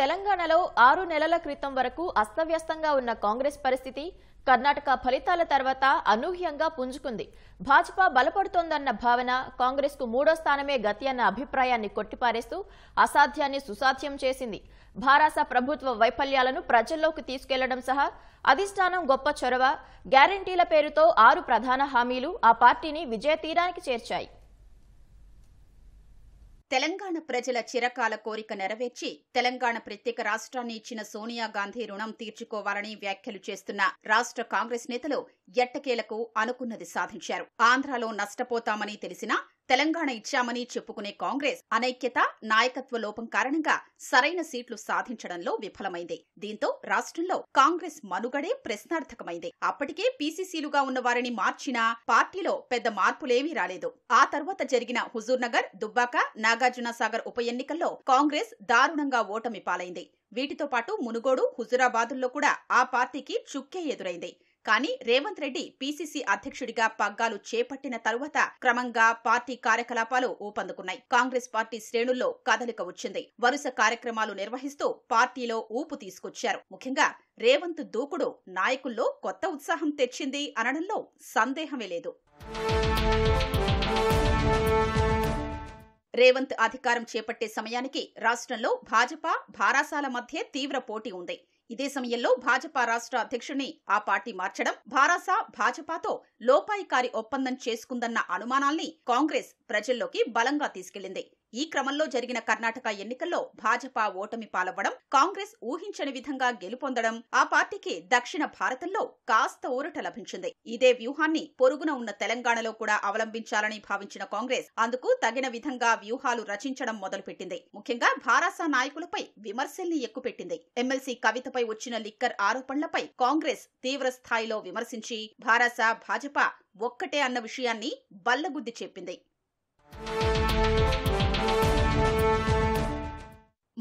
తెలంగాణలో ఆరు నెలల క్రితం వరకు అస్తవ్యస్తంగా ఉన్న కాంగ్రెస్ పరిస్థితి కర్ణాటక ఫలితాల తర్వాత అనూహ్యంగా పుంజుకుంది భాజపా బలపడుతోందన్న భావన కాంగ్రెస్ కు మూడో స్థానమే గతి అన్న అభిప్రాయాన్ని కొట్టిపారేస్తూ అసాధ్యాన్ని సుసాధ్యం చేసింది భారాస ప్రభుత్వ వైఫల్యాలను ప్రజల్లోకి తీసుకెళ్లడం సహా అధిష్టానం గొప్ప చొరవ గ్యారంటీల పేరుతో ఆరు ప్రధాన హామీలు ఆ పార్టీని విజయతీరానికి చేర్చాయి తెలంగాణ ప్రజల చిరకాల కోరిక నెరవేర్చి తెలంగాణ ప్రత్యేక రాష్ట్రాన్ని ఇచ్చిన సోనియా గాంధీ రుణం తీర్చుకోవాలని వ్యాఖ్యలు చేస్తున్న రాష్ట్ర కాంగ్రెస్ నేతలు ఎట్టకేలకు అనుకున్నది సాధించారు ఆంధ్రాలో నష్టపోతామని తెలిసినా తెలంగాణ ఇచ్చామని చెప్పుకునే కాంగ్రెస్ అనైక్యత నాయకత్వ లోపం కారణంగా సరైన సీట్లు సాధించడంలో విఫలమైంది దీంతో రాష్ట్రంలో కాంగ్రెస్ మనుగడే ప్రశ్నార్థకమైంది అప్పటికే పీసీసీలుగా ఉన్న వారిని మార్చినా పార్టీలో పెద్ద మార్పులేమీ రాలేదు ఆ తర్వాత జరిగిన హుజూర్నగర్ దుబ్బాక నాగార్జున సాగర్ ఉప ఎన్నికల్లో కాంగ్రెస్ దారుణంగా ఓటమి పాలైంది వీటితో పాటు మునుగోడు హుజురాబాదుల్లో కూడా ఆ పార్టీకి చుక్కే ఎదురైంది కానీ రేవంత్ రెడ్డి పీసీసీ అధ్యక్షుడిగా పగ్గాలు చేపట్టిన తరువాత క్రమంగా పార్టీ కార్యకలాపాలు ఊపందుకున్నాయి కాంగ్రెస్ పార్టీ శ్రేణుల్లో కదలిక వచ్చింది వరుస కార్యక్రమాలు నిర్వహిస్తూ పార్టీలో ఊపు తీసుకొచ్చారు ముఖ్యంగా రేవంత్ దూకుడు నాయకుల్లో కొత్త ఉత్సాహం తెచ్చింది అనడంలో సందేహమే లేదు రేవంత్ అధికారం చేపట్టే సమయానికి రాష్ట్రంలో భాజపా భారాసాల మధ్య తీవ్ర పోటీ ఉంది ఇదే సమయంలో భాజపా రాష్ట్ర అధ్యక్షుడిని ఆ పార్టీ మార్చడం భారాసా భాజపాతో లోపాయికారి ఒప్పందం చేసుకుందన్న అనుమానాల్ని కాంగ్రెస్ ప్రజల్లోకి బలంగా తీసుకెళ్లింది ఈ క్రమంలో జరిగిన కర్ణాటక ఎన్నికల్లో భాజపా ఓటమి పాలవ్వడం కాంగ్రెస్ ఊహించని విధంగా గెలుపొందడం ఆ పార్టీకి దక్షిణ భారతంలో కాస్త ఊరట లభించింది ఇదే వ్యూహాన్ని పొరుగున ఉన్న తెలంగాణలో కూడా అవలంబించాలని భావించిన కాంగ్రెస్ అందుకు తగిన విధంగా వ్యూహాలు రచించడం మొదలుపెట్టింది ముఖ్యంగా భారాసా నాయకులపై విమర్శల్ని ఎక్కుపెట్టింది ఎమ్మెల్సీ కవితపై వచ్చిన లిక్కర్ ఆరోపణలపై కాంగ్రెస్ తీవ్ర స్థాయిలో విమర్శించి భారాసా భాజపా ఒక్కటే అన్న విషయాన్ని బల్లగుద్ది చెప్పింది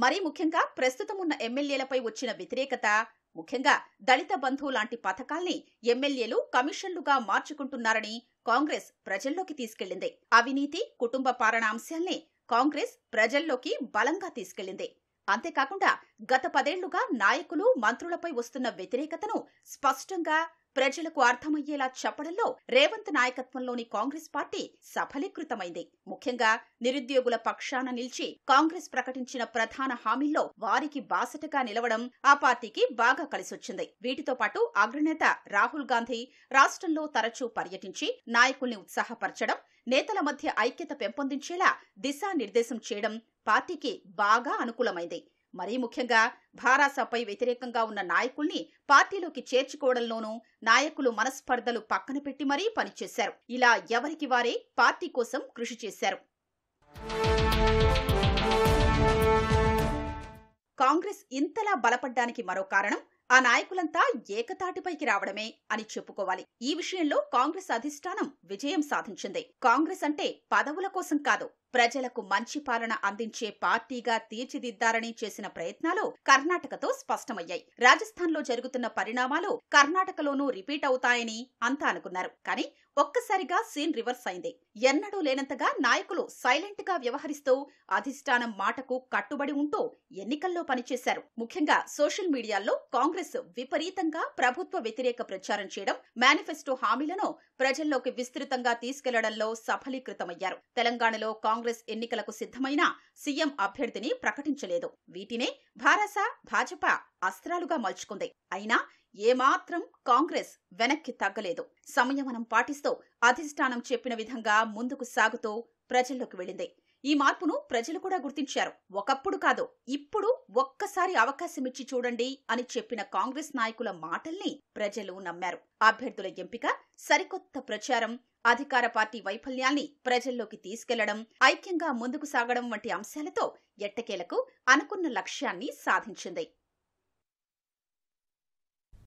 మరీ ముఖ్యంగా ప్రస్తుతం ఉన్న ఎమ్మెల్యేలపై వచ్చిన వ్యతిరేకత ముఖ్యంగా దళిత బంధు లాంటి పథకాల్ని ఎమ్మెల్యేలు కమిషన్లుగా మార్చుకుంటున్నారని కాంగ్రెస్ ప్రజల్లోకి తీసుకెళ్లింది అవినీతి కుటుంబ పాలన అంశాల్ని కాంగ్రెస్ ప్రజల్లోకి బలంగా తీసుకెళ్లింది అంతేకాకుండా గత పదేళ్లుగా నాయకులు మంత్రులపై వస్తున్న వ్యతిరేకతను స్పష్టంగా ప్రజలకు అర్థమయ్యేలా చెప్పడంలో రేవంత్ నాయకత్వంలోని కాంగ్రెస్ పార్టీ సఫలీకృతమైంది ముఖ్యంగా నిరుద్యోగుల పక్షాన నిలిచి కాంగ్రెస్ ప్రకటించిన ప్రధాన హామీల్లో వారికి బాసటగా నిలవడం ఆ పార్టీకి బాగా కలిసొచ్చింది వీటితో పాటు అగ్రనేత రాహుల్ గాంధీ రాష్ట్రంలో తరచూ పర్యటించి నాయకుల్ని ఉత్సాహపరచడం నేతల మధ్య ఐక్యత పెంపొందించేలా దిశానిర్దేశం చేయడం పార్టీకి బాగా అనుకూలమైంది మరీ ముఖ్యంగా భారాసపై వ్యతిరేకంగా ఉన్న నాయకుల్ని పార్టీలోకి చేర్చుకోవడంలోనూ నాయకులు మనస్పర్ధలు పక్కన పెట్టి మరీ పనిచేశారు ఇలా ఎవరికి వారే పార్టీ కోసం కృషి చేశారు కాంగ్రెస్ ఇంతలా బలపడ్డానికి మరో కారణం ఆ నాయకులంతా ఏకతాటిపైకి రావడమే అని చెప్పుకోవాలి ఈ విషయంలో కాంగ్రెస్ అధిష్టానం విజయం సాధించింది కాంగ్రెస్ అంటే పదవుల కోసం కాదు ప్రజలకు మంచి పాలన అందించే పార్టీగా తీర్చిదిద్దారని చేసిన ప్రయత్నాలు కర్ణాటకతో స్పష్టమయ్యాయి రాజస్థాన్లో జరుగుతున్న పరిణామాలు కర్ణాటకలోనూ రిపీట్ అవుతాయని అంతా అనుకున్నారు కానీ ఒక్కసారిగా సీన్ రివర్స్ అయింది ఎన్నడూ లేనంతగా నాయకులు సైలెంట్ గా వ్యవహరిస్తూ అధిష్టానం మాటకు కట్టుబడి ఉంటూ ఎన్నికల్లో పనిచేశారు ముఖ్యంగా సోషల్ మీడియాలో కాంగ్రెస్ విపరీతంగా ప్రభుత్వ వ్యతిరేక ప్రచారం చేయడం మేనిఫెస్టో హామీలను ప్రజల్లోకి విస్తృతంగా తీసుకెళ్లడంలో సఫలీకృతమయ్యారు తెలంగాణలో కాంగ్రెస్ కాంగ్రెస్ ఎన్నికలకు సిద్ధమైన సీఎం అభ్యర్థిని ప్రకటించలేదు వీటినే భారస భాజపా అస్త్రాలుగా మలుచుకుంది అయినా ఏమాత్రం కాంగ్రెస్ వెనక్కి తగ్గలేదు సంయమనం పాటిస్తూ అధిష్టానం చెప్పిన విధంగా ముందుకు సాగుతూ ప్రజల్లోకి వెళ్ళింది ఈ మార్పును ప్రజలు కూడా గుర్తించారు ఒకప్పుడు కాదు ఇప్పుడు ఒక్కసారి అవకాశమిచ్చి చూడండి అని చెప్పిన కాంగ్రెస్ నాయకుల మాటల్ని ప్రజలు నమ్మారు అభ్యర్థుల ఎంపిక సరికొత్త ప్రచారం అధికార పార్టీ వైఫల్యాన్ని ప్రజల్లోకి తీసుకెళ్లడం ఐక్యంగా ముందుకు సాగడం వంటి అంశాలతో ఎట్టకేలకు అనుకున్న లక్ష్యాన్ని సాధించింది